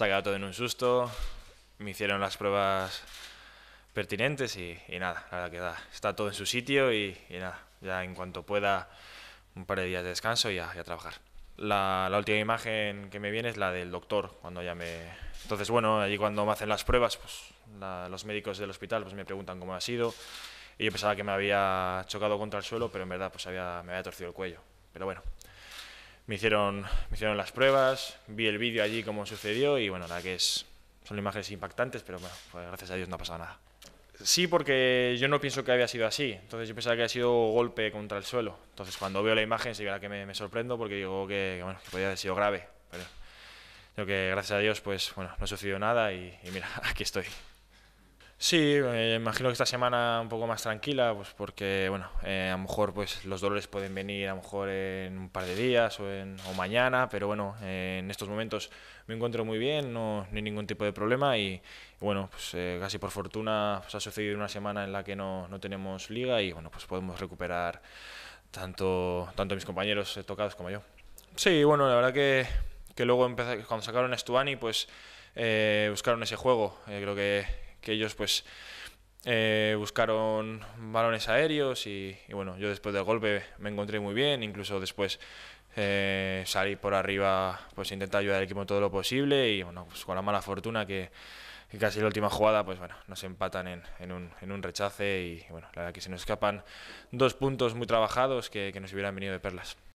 se quedado todo en un susto, me hicieron las pruebas pertinentes y, nada, la verdad que da, está todo en su sitio y, nada, ya en cuanto pueda un par de días de descanso y a, trabajar. La, última imagen que me viene es la del doctor, cuando ya me... Entonces, bueno, allí cuando me hacen las pruebas, pues los médicos del hospital pues, me preguntan cómo ha sido y yo pensaba que me había chocado contra el suelo, pero en verdad pues me había torcido el cuello. Pero bueno, me hicieron, me hicieron las pruebas, vi el vídeo allí cómo sucedió y bueno, la que es, son imágenes impactantes, pero bueno, pues gracias a Dios no ha pasado nada. Sí, porque yo no pienso que había sido así. Entonces yo pensaba que había sido golpe contra el suelo. Entonces cuando veo la imagen sí que me, sorprendo porque digo que, que, bueno, que podía haber sido grave. Pero creo que gracias a Dios pues bueno, no ha sucedido nada y, y mira, aquí estoy. Sí, eh, imagino que esta semana un poco más tranquila, pues porque, bueno, eh, a lo mejor pues los dolores pueden venir a lo mejor en un par de días o, en, o mañana, pero bueno, eh, en estos momentos me encuentro muy bien, no, hay ningún tipo de problema y, bueno, pues eh, casi por fortuna pues, ha sucedido una semana en la que no, tenemos liga y, bueno, pues podemos recuperar tanto, tanto mis compañeros tocados como yo. Sí, bueno, la verdad que, que luego empecé, cuando sacaron a Stuani, pues buscaron ese juego, creo que que ellos pues eh, buscaron balones aéreos y, bueno, yo después del golpe me encontré muy bien, incluso después eh, salí por arriba, pues intentar ayudar al equipo todo lo posible y bueno, pues con la mala fortuna que, casi la última jugada, pues bueno, nos empatan en, un, rechace y bueno, la verdad que se nos escapan dos puntos muy trabajados que nos hubieran venido de perlas.